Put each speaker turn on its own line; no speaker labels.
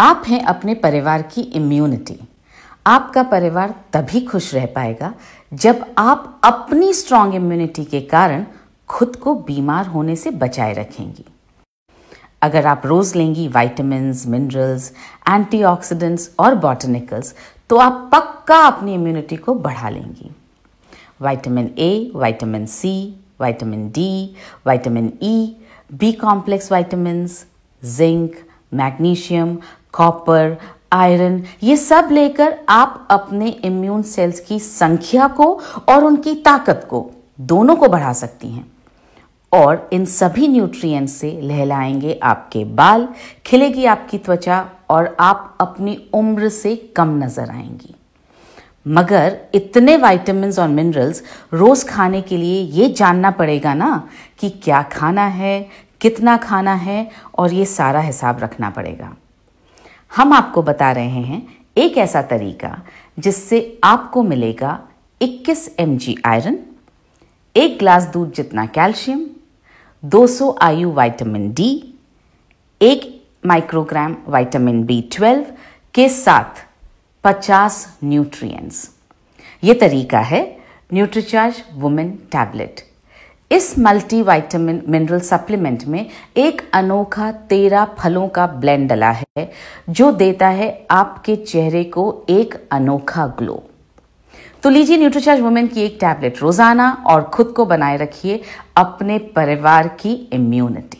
आप हैं अपने परिवार की इम्यूनिटी आपका परिवार तभी खुश रह पाएगा जब आप अपनी स्ट्रांग इम्यूनिटी के कारण खुद को बीमार होने से बचाए रखेंगी अगर आप रोज लेंगी वाइटमिन मिनरल्स एंटीऑक्सीडेंट्स और बॉटनिकल्स तो आप पक्का अपनी इम्यूनिटी को बढ़ा लेंगी vitamin A vitamin C vitamin D vitamin E B complex vitamins zinc magnesium copper iron ये सब लेकर आप अपने इम्यून सेल्स की संख्या को और उनकी ताकत को दोनों को बढ़ा सकती हैं और इन सभी न्यूट्रिएंट्स से लहलाएंगे आपके बाल खिलेगी आपकी त्वचा और आप अपनी उम्र से कम नजर आएंगी मगर इतने वाइटमिन और मिनरल्स रोज खाने के लिए ये जानना पड़ेगा ना कि क्या खाना है कितना खाना है और ये सारा हिसाब रखना पड़ेगा हम आपको बता रहे हैं एक ऐसा तरीका जिससे आपको मिलेगा 21 एम आयरन एक ग्लास दूध जितना कैल्शियम 200 आयु वाइटामिन डी एक माइक्रोग्राम वाइटामिन बी ट्वेल्व के साथ 50 न्यूट्रिएंट्स ये तरीका है न्यूट्रीचार्ज वुमेन टैबलेट इस मल्टीविटामिन मिनरल सप्लीमेंट में एक अनोखा तेरह फलों का ब्लेंड डला है जो देता है आपके चेहरे को एक अनोखा ग्लो तो लीजिए न्यूट्रोचार्ज वुमेन की एक टैबलेट रोजाना और खुद को बनाए रखिए अपने परिवार की इम्यूनिटी